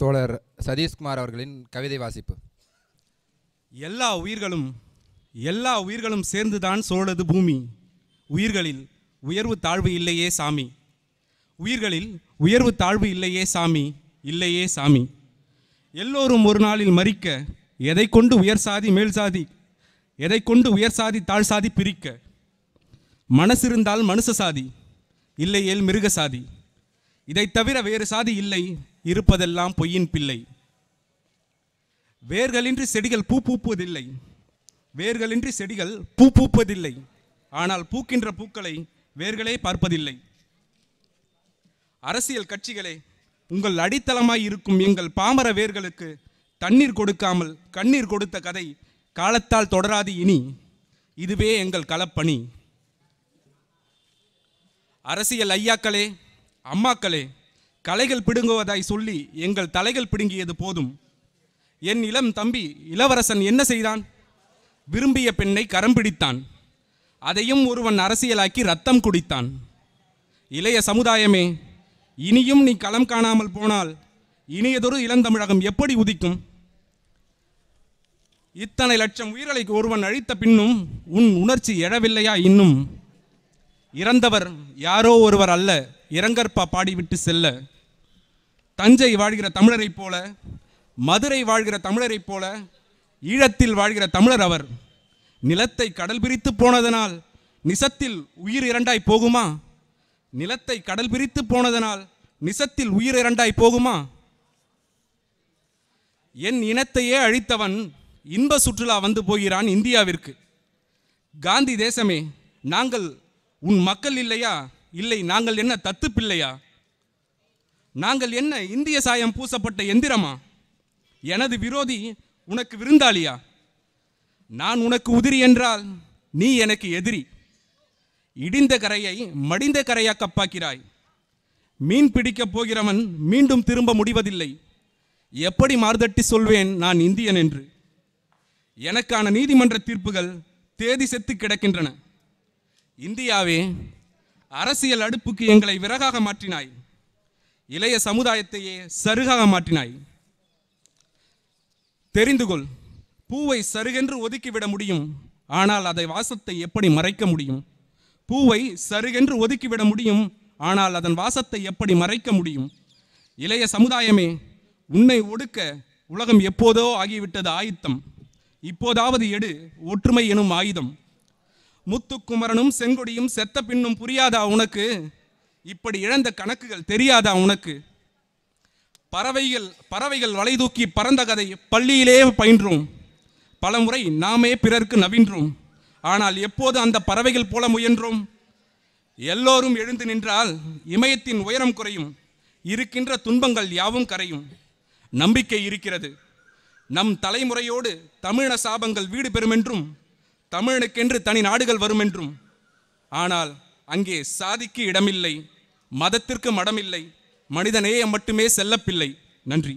தோழர் சதீஷ்குமார் அவர்களின் கவிதை வாசிப்பு எல்லா உயிர்களும் எல்லா உயிர்களும் சேர்ந்துதான் சோழது பூமி உயிர்களில் உயர்வு தாழ்வு இல்லையே சாமி உயிர்களில் உயர்வு தாழ்வு இல்லையே சாமி இல்லையே சாமி எல்லோரும் ஒரு நாளில் மறிக்க எதை கொண்டு உயர் சாதி மேல் சாதி எதை கொண்டு உயர் சாதி தாழ் சாதி பிரிக்க மனசிருந்தால் மனுஷ சாதி இல்லையேல் மிருக சாதி இதை தவிர வேறு சாதி இல்லை இருப்பதெல்லாம் பொய்யின் பிள்ளை வேர்களின்றி செடிகள் பூ பூப்பதில்லை வேர்களின்றி செடிகள் பூ பூப்பதில்லை ஆனால் பூக்கின்ற பூக்களை வேர்களே பார்ப்பதில்லை அரசியல் கட்சிகளே உங்கள் அடித்தளமாய் இருக்கும் எங்கள் பாமர வேர்களுக்கு தண்ணீர் கொடுக்காமல் கண்ணீர் கொடுத்த கதை காலத்தால் தொடராது இனி இதுவே எங்கள் களப்பணி அரசியல் ஐயாக்களே அம்மாக்களே கலைகள் பிடுங்குவதாய் சொல்லி எங்கள் தலைகள் பிடுங்கியது போதும் என் இளம் தம்பி இளவரசன் என்ன செய்தான் விரும்பிய பெண்ணை கரம் பிடித்தான் அதையும் ஒருவன் அரசியலாக்கி ரத்தம் குடித்தான் இளைய சமுதாயமே இனியும் நீ களம் காணாமல் போனால் இனியதொரு இளந்தமிழகம் எப்படி உதிக்கும் இத்தனை லட்சம் உயிரலை ஒருவன் அழித்த பின்னும் உன் உணர்ச்சி எழவில்லையா இன்னும் இறந்தவர் யாரோ ஒருவர் அல்ல இரங்கற்பா பாடிவிட்டு செல்ல தஞ்சை வாழ்கிற தமிழரைப் போல மதுரை வாழ்கிற தமிழரைப் போல ஈழத்தில் வாழ்கிற தமிழர் அவர் நிலத்தை கடல் பிரித்து போனதனால் நிசத்தில் உயிர் இரண்டாய் போகுமா நிலத்தை கடல் பிரித்து போனதனால் நிசத்தில் உயிர் இரண்டாய் போகுமா என் இனத்தையே அழித்தவன் இன்ப சுற்றுலா வந்து போகிறான் இந்தியாவிற்கு காந்தி தேசமே நாங்கள் உன் மக்கள் இல்லையா இல்லை நாங்கள் என்ன தத்து பிள்ளையா நாங்கள் என்ன இந்திய சாயம் பூசப்பட்ட எந்திரமா எனது விரோதி உனக்கு விருந்தாளியா நான் உனக்கு உதிரி என்றால் நீ எனக்கு எதிரி இடிந்த கரையை மடிந்த கரையா கப்பாக்கிறாய் மீன் பிடிக்கப் போகிறவன் மீண்டும் திரும்ப முடிவதில்லை எப்படி மார்தட்டி சொல்வேன் நான் இந்தியன் என்று எனக்கான நீதிமன்ற தீர்ப்புகள் தேதி செத்து கிடக்கின்றன இந்தியாவே அரசியல் அடுப்புக்கு எங்களை விறகாக மாற்றினாய் இளைய சமுதாயத்தையே சருகாக மாற்றினாய் தெரிந்து கொள் பூவை சருகென்று ஒதுக்கிவிட முடியும் ஆனால் அதை வாசத்தை எப்படி மறைக்க முடியும் பூவை சருகென்று ஒதுக்கிவிட முடியும் ஆனால் அதன் வாசத்தை எப்படி மறைக்க முடியும் இளைய சமுதாயமே உன்னை ஒடுக்க உலகம் எப்போதோ ஆகிவிட்டது ஆயுத்தம் இப்போதாவது எடு ஒற்றுமை எனும் ஆயுதம் முத்துக்குமரனும் செங்கொடியும் செத்த பின்னும் புரியாதா உனக்கு இப்படி இழந்த கணக்குகள் தெரியாதா உனக்கு பறவைகள் பறவைகள் வலைதூக்கி பறந்த கதை பள்ளியிலே பயின்றோம் பலமுறை நாமே பிறர்க்கு நவின்றோம் ஆனால் எப்போது அந்த பறவைகள் போல முயன்றோம் எல்லோரும் எழுந்து நின்றால் இமயத்தின் உயரம் குறையும் இருக்கின்ற துன்பங்கள் யாவும் கரையும் நம்பிக்கை இருக்கிறது நம் தலைமுறையோடு தமிழ சாபங்கள் வீடு பெறுமென்றும் தமிழனுக்கென்று தனி நாடுகள் வரும் என்றும் ஆனால் அங்கே சாதிக்கு இடமில்லை மதத்திற்கு மடமில்லை மனிதநேயம் மட்டுமே செல்லப்பில்லை நன்றி